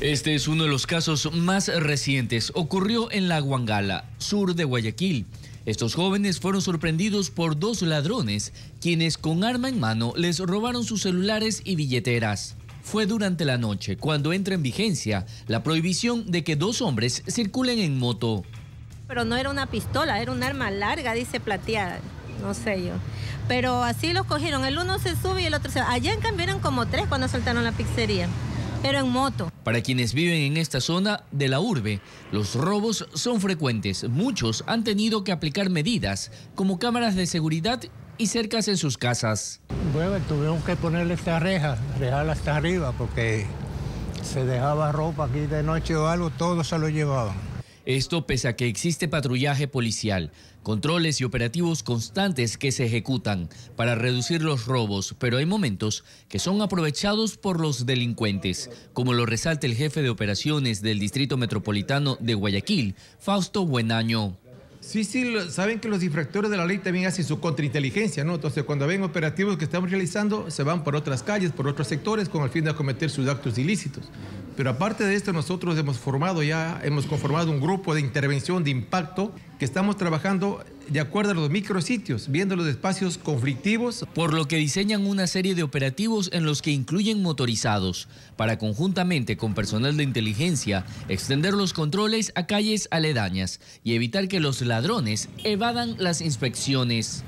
Este es uno de los casos más recientes. Ocurrió en La Guangala, sur de Guayaquil. Estos jóvenes fueron sorprendidos por dos ladrones, quienes con arma en mano les robaron sus celulares y billeteras. Fue durante la noche cuando entra en vigencia la prohibición de que dos hombres circulen en moto. Pero no era una pistola, era un arma larga, dice plateada, no sé yo. Pero así los cogieron, el uno se sube y el otro se va. Allá en cambio como tres cuando soltaron la pizzería pero en moto. Para quienes viven en esta zona de la urbe, los robos son frecuentes. Muchos han tenido que aplicar medidas como cámaras de seguridad y cercas en sus casas. Bueno, tuvimos que ponerle esta reja, dejarla hasta arriba, porque se dejaba ropa aquí de noche o algo, todo se lo llevaban. Esto pese a que existe patrullaje policial, controles y operativos constantes que se ejecutan para reducir los robos, pero hay momentos que son aprovechados por los delincuentes, como lo resalta el jefe de operaciones del Distrito Metropolitano de Guayaquil, Fausto Buenaño. Sí, sí, saben que los infractores de la ley también hacen su contrainteligencia, ¿no? Entonces, cuando ven operativos que estamos realizando, se van por otras calles, por otros sectores, con el fin de cometer sus actos ilícitos. Pero aparte de esto, nosotros hemos formado ya, hemos conformado un grupo de intervención de impacto que estamos trabajando de acuerdo a los micrositios, viendo los espacios conflictivos. Por lo que diseñan una serie de operativos en los que incluyen motorizados, para conjuntamente con personal de inteligencia extender los controles a calles aledañas y evitar que los ladrones evadan las inspecciones.